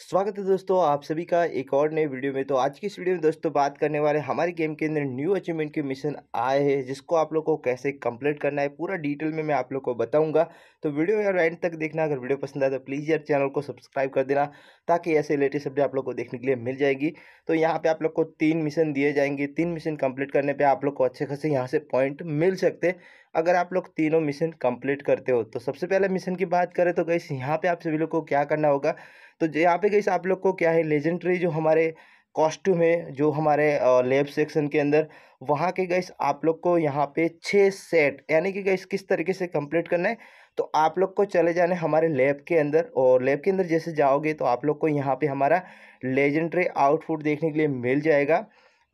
स्वागत है दोस्तों आप सभी का एक और नए वीडियो में तो आज की इस वीडियो में दोस्तों बात करने वाले हमारे गेम के अंदर न्यू अचीवमेंट के मिशन आए हैं जिसको आप लोग को कैसे कंप्लीट करना है पूरा डिटेल में मैं आप लोग को बताऊंगा तो वीडियो यार एंड तक देखना अगर वीडियो पसंद आए तो प्लीज़ यार चैनल को सब्सक्राइब कर देना ताकि ऐसे लेटेस्ट अपडेट आप लोग को देखने के लिए मिल जाएगी तो यहाँ पर आप लोग को तीन मिशन दिए जाएंगे तीन मिशन कम्प्लीट करने पर आप लोग को अच्छे खासे यहाँ से पॉइंट मिल सकते अगर आप लोग तीनों मिशन कंप्लीट करते हो तो सबसे पहले मिशन की बात करें तो गई यहाँ पे आप सभी लोग को क्या करना होगा तो यहाँ पे गई आप लोग को क्या है लेजेंडरी जो हमारे कॉस्ट्यूम है जो हमारे लेब सेक्शन के अंदर वहाँ के गई आप लोग को यहाँ पे छः सेट यानी कि गैस किस तरीके से कंप्लीट करना है तो आप लोग को चले जाना है हमारे लेब के अंदर और लैब के अंदर जैसे जाओगे तो आप लोग को यहाँ पर हमारा लेजेंडरी आउटपुट देखने के लिए मिल जाएगा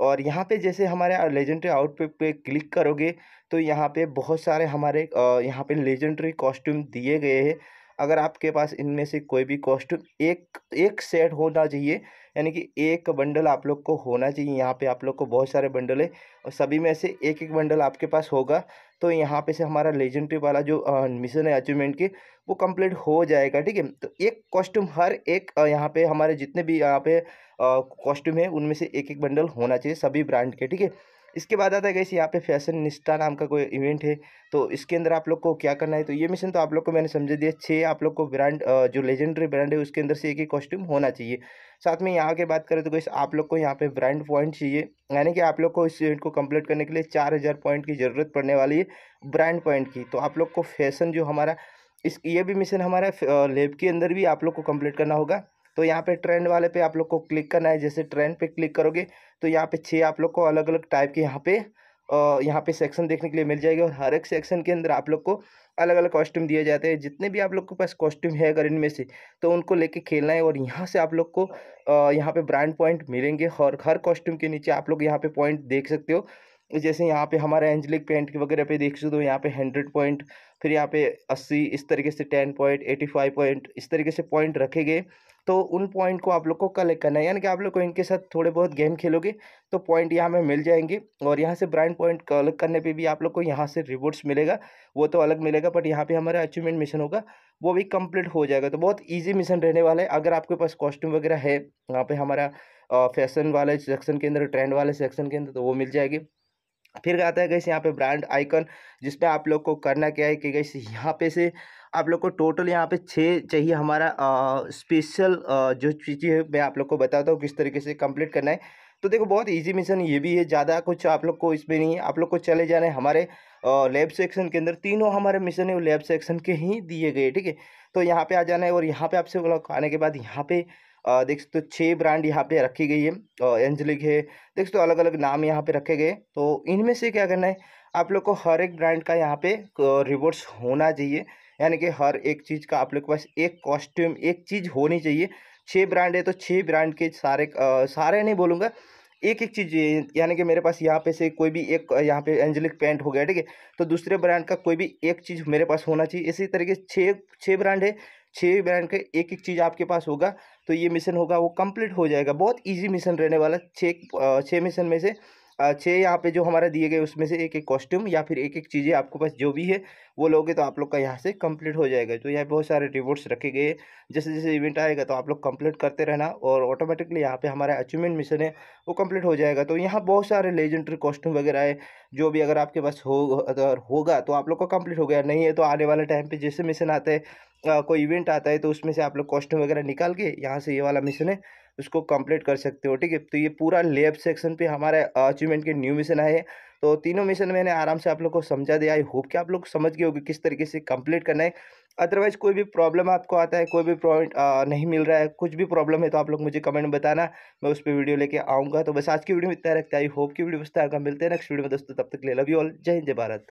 और यहाँ पे जैसे हमारे लेजेंडरी आउटफिट पे क्लिक करोगे तो यहाँ पे बहुत सारे हमारे यहाँ पे लेजेंडरी कॉस्ट्यूम दिए गए हैं अगर आपके पास इनमें से कोई भी कॉस्ट्यूम एक एक सेट होना चाहिए यानी कि एक बंडल आप लोग को होना चाहिए यहाँ पे आप लोग को बहुत सारे बंडल है और सभी में से एक एक बंडल आपके पास होगा तो यहाँ पे से हमारा लेजेंडरी वाला जो मिशन है अचीवमेंट के वो कंप्लीट हो जाएगा ठीक है तो एक कॉस्ट्यूम हर एक यहाँ पे हमारे जितने भी यहाँ पे कॉस्ट्यूम है उनमें से एक एक बंडल होना चाहिए सभी ब्रांड के ठीक है इसके बाद आता है कैसे यहाँ पे फैशन निष्ठा नाम का कोई इवेंट है तो इसके अंदर आप लोग को क्या करना है तो ये मिशन तो आप लोग को मैंने समझा दिया छः आप लोग को ब्रांड जो लेजेंडरी ब्रांड है उसके अंदर से एक ही कॉस्ट्यूम होना चाहिए साथ में यहाँ की बात करें तो कैसे आप लोग को यहाँ पे ब्रांड पॉइंट चाहिए यानी कि आप लोग को इस इवेंट को कम्प्लीट करने के लिए चार हज़ार पॉइंट की ज़रूरत पड़ने वाली है ब्रांड पॉइंट की तो आप लोग को फैशन जो हमारा इस ये भी मिशन हमारा लेब के अंदर भी आप लोग को कम्प्लीट करना होगा तो यहाँ पे ट्रेंड वाले पे आप लोग को क्लिक करना है जैसे ट्रेंड पे क्लिक करोगे तो यहाँ पे छः आप लोग को अलग अलग टाइप के यहाँ पे यहाँ पे सेक्शन देखने के लिए मिल जाएगी और हर एक सेक्शन के अंदर आप लोग को अलग अलग कॉस्ट्यूम दिए जाते हैं जितने भी आप लोग के पास कॉस्ट्यूम है अगर इनमें से तो उनको लेके खेलना है और यहाँ से आप लोग को यहाँ पे ब्रांड पॉइंट मिलेंगे और हर कॉस्ट्यूम के नीचे आप लोग यहाँ पे पॉइंट देख सकते हो जैसे यहाँ पे हमारा एंजलिक पेंट वगैरह पे देख सकते हो यहाँ पे हंड्रेड पॉइंट फिर यहाँ पे अस्सी इस तरीके से ten point eighty five point इस तरीके से पॉइंट रखे गए तो उन पॉइंट को आप लोग को कलेक्ट करना है यानी कि आप लोग को इनके साथ थोड़े बहुत गेम खेलोगे तो पॉइंट यहाँ में मिल जाएंगे और यहाँ से ब्रांड पॉइंट कलेक्ट करने पे भी आप लोग को यहाँ से रिवॉर्ड्स मिलेगा वो तो अलग मिलेगा बट यहाँ पे हमारा अचीवमेंट मिशन होगा वो भी कंप्लीट हो जाएगा तो बहुत ईजी मिशन रहने वाला है अगर आपके पास कॉस्ट्यूम वगैरह है यहाँ पर हमारा फैशन वाले सेक्शन के अंदर ट्रेंड वाले सेक्शन के अंदर तो वो मिल जाएगी फिर आता है कैसे यहाँ पे ब्रांड आइकन जिसमें आप लोग को करना क्या है कि कैसे यहाँ पे से आप लोग को टोटल यहाँ पे छः चाहिए हमारा आ, स्पेशल आ, जो चीज़ें है मैं आप लोग को बताता हूँ किस तरीके से कंप्लीट करना है तो देखो बहुत इजी मिशन ये भी है ज़्यादा कुछ आप लोग को इसमें नहीं है आप लोग को चले जाना है हमारे लेब सेक्शन के अंदर तीनों हमारे मिशन है वो लेब सेक्शन के ही दिए गए ठीक है तो यहाँ पे आ जाना है और यहाँ पे आपसे आने के बाद यहाँ पे देख सकते हो छः ब्रांड यहाँ पे रखी गई है एंजलिक है देख सकते हो अलग अलग नाम यहाँ पे रखे गए तो इनमें से क्या करना है आप लोग को हर एक ब्रांड का यहाँ पे रिवॉर्ड्स होना चाहिए यानी कि हर एक चीज़ का आप लोग के पास एक कॉस्ट्यूम एक चीज़ होनी चाहिए छः ब्रांड है तो छः ब्रांड के सारे सारे नहीं बोलूँगा एक एक चीज़ यानी कि मेरे पास यहाँ पे से कोई भी एक यहाँ पे एंजेलिक पेंट हो गया ठीक है तो दूसरे ब्रांड का कोई भी एक चीज़ मेरे पास होना चाहिए इसी तरीके छः छः ब्रांड है छः ब्रांड का एक एक चीज़ आपके पास होगा तो ये मिशन होगा वो कंप्लीट हो जाएगा बहुत ईजी मिशन रहने वाला छः छः मिशन में से छः यहाँ पे जो हमारा दिए गए उसमें से एक एक कॉस्ट्यूम या फिर एक एक चीज़ें आपके पास जो भी है वो लोगे तो आप लोग का यहाँ से कंप्लीट हो जाएगा तो यहाँ बहुत सारे रिवॉर्ड्स रखे गए जैसे जैसे इवेंट आएगा तो आप लोग कंप्लीट करते रहना और ऑटोमेटिकली यहाँ पे हमारा अचीवमेंट मिशन है वो कंप्लीट हो जाएगा तो यहाँ बहुत सारे लेजेंडरी कॉस्ट्यूम वगैरह है जो भी अगर आपके पास हो अगर होगा तो आप लोग का कंप्लीट हो गया नहीं है तो आने वाले टाइम पर जैसे मिशन आता है कोई इवेंट आता है तो उसमें से आप लोग कॉस्ट्यूम वगैरह निकाल के यहाँ से ये वाला मिशन है उसको कंप्लीट कर सकते हो ठीक है तो ये पूरा लेब सेक्शन पे हमारे अचीवमेंट के न्यू मिशन आए हैं तो तीनों मिशन मैंने आराम से आप लोग को समझा दिया आई होप कि आप लोग समझ गए होगी किस तरीके से कंप्लीट करना है अदरवाइज़ कोई भी प्रॉब्लम आपको आता है कोई भी प्रॉब्लम नहीं मिल रहा है कुछ भी प्रॉब्लम है तो आप लोग मुझे कमेंट बताना मैं उस पर वीडियो लेके आऊँगा तो बस आज की वीडियो में इतना रखता है आई होप की वीडियो बसता है मिलते हैं नेक्स्ट वीडियो में दोस्तों तब तक ले लव यू ऑल जय हिंद जय भारत